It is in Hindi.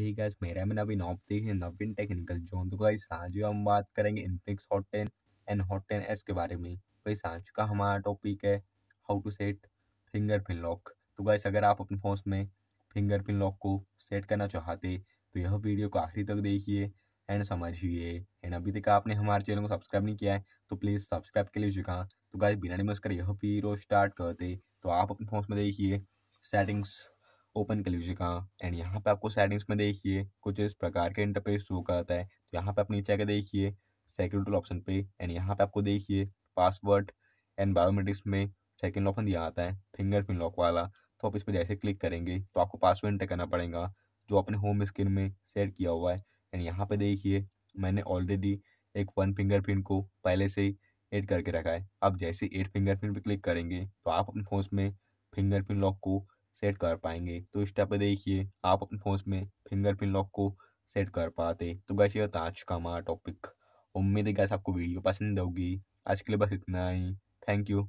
हे गाइस मेरा है अभी नौपते हैं नवीन टेक्निकल जोन तो गाइस आज हम बात करेंगे Infinix hot ten and hot ten S के बारे में गाइस तो आज का हमारा टॉपिक है how to set finger pin lock तो गाइस अगर आप अपने फोन में फिंगर पिन लॉक को सेट करना चाहते तो यह वीडियो को आखिरी तक देखिए एंड समझिए एंड अभी तक आपने हमारे चैनल को सब्सक्राइब नहीं किया है तो प्लीज़ सब्सक्राइब के लिए जुका तो गाइस बिना नमस्कार यह वीडियो स्टार्ट करते तो आप अपने फोन में देखिए सेटिंग्स ओपन कर लीजिएगा एंड यहाँ पे आपको सेटिंग्स में देखिए कुछ इस प्रकार के इंटरफेस शो करता है तो यहाँ पे आप नीचे आकर देखिए सेक्रेटल ऑप्शन पे एंड यहाँ पे आपको देखिए पासवर्ड एंड बायोमेट्रिक्स में सेकेंड ऑप्शन दिया आता है फिंगरप्रिंट लॉक वाला तो आप इस पर जैसे क्लिक करेंगे तो आपको पासवर्ड एंटर करना पड़ेगा जो अपने होम स्क्रीन में सेट किया हुआ है एंड यहाँ पे देखिए मैंने ऑलरेडी एक वन फिंगरप्रिंट को पहले से एड करके रखा है अब जैसे एट फिंगरप्रिंट पर क्लिक करेंगे तो आप अपने फोन में फिंगरप्रिंट लॉक को सेट कर पाएंगे तो इस टाइप पर देखिए आप अपने फोन में फिंगरप्रिंट लॉक को सेट कर पाते तो गैस ये आज का हमारा टॉपिक उम्मीद है गैस आपको वीडियो पसंद होगी आज के लिए बस इतना ही थैंक यू